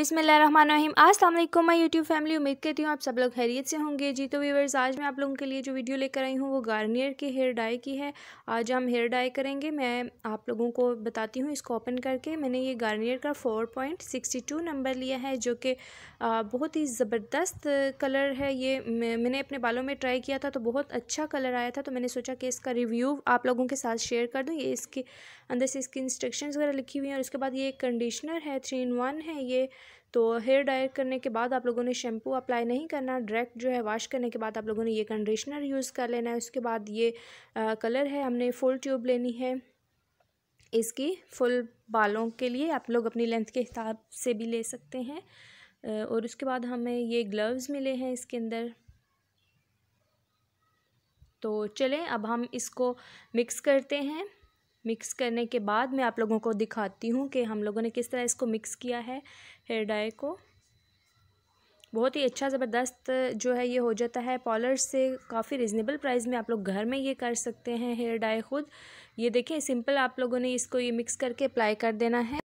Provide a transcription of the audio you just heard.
अस्सलाम वालेकुम मैं यूट्यूब फैमिली उम्मीद करती हूँ आप सब लोग खैरियत से होंगे जी तो वीवर्स आज मैं आप लोगों के लिए जो वीडियो लेकर आई हूँ वो गार्नियर की हेयर डाई की है आज हम हेयर डाई करेंगे मैं आप लोगों को बताती हूँ इसको ओपन करके मैंने ये गार्नियर का four point sixty two number लिया है जो कि बहुत ही ज़बरदस्त कलर है ये मैंने अपने बालों में ट्राई किया था तो बहुत अच्छा कलर आया था तो मैंने सोचा कि इसका रिव्यू आप लोगों के साथ शेयर कर दूँ ये इसके अंदर से इसकी इंस्ट्रक्शन वगैरह लिखी हुई हैं और उसके बाद ये एक कंडीशनर है थ्री इन वन है ये तो हेयर डायर करने के बाद आप लोगों ने शैम्पू अप्लाई नहीं करना डायरेक्ट जो है वॉश करने के बाद आप लोगों ने ये कंडीशनर यूज़ कर लेना है उसके बाद ये आ, कलर है हमने फुल ट्यूब लेनी है इसकी फुल बालों के लिए आप लोग अपनी लेंथ के हिसाब से भी ले सकते हैं और उसके बाद हमें ये ग्लव्स मिले हैं इसके अंदर तो चलें अब हम इसको मिक्स करते हैं मिक्स करने के बाद मैं आप लोगों को दिखाती हूँ कि हम लोगों ने किस तरह इसको मिक्स किया है हेयर डाई को बहुत ही अच्छा ज़बरदस्त जो है ये हो जाता है पॉलर से काफ़ी रिजनेबल प्राइस में आप लोग घर में ये कर सकते हैं हेयर डाई खुद ये देखें सिंपल आप लोगों ने इसको ये मिक्स करके अप्लाई कर देना है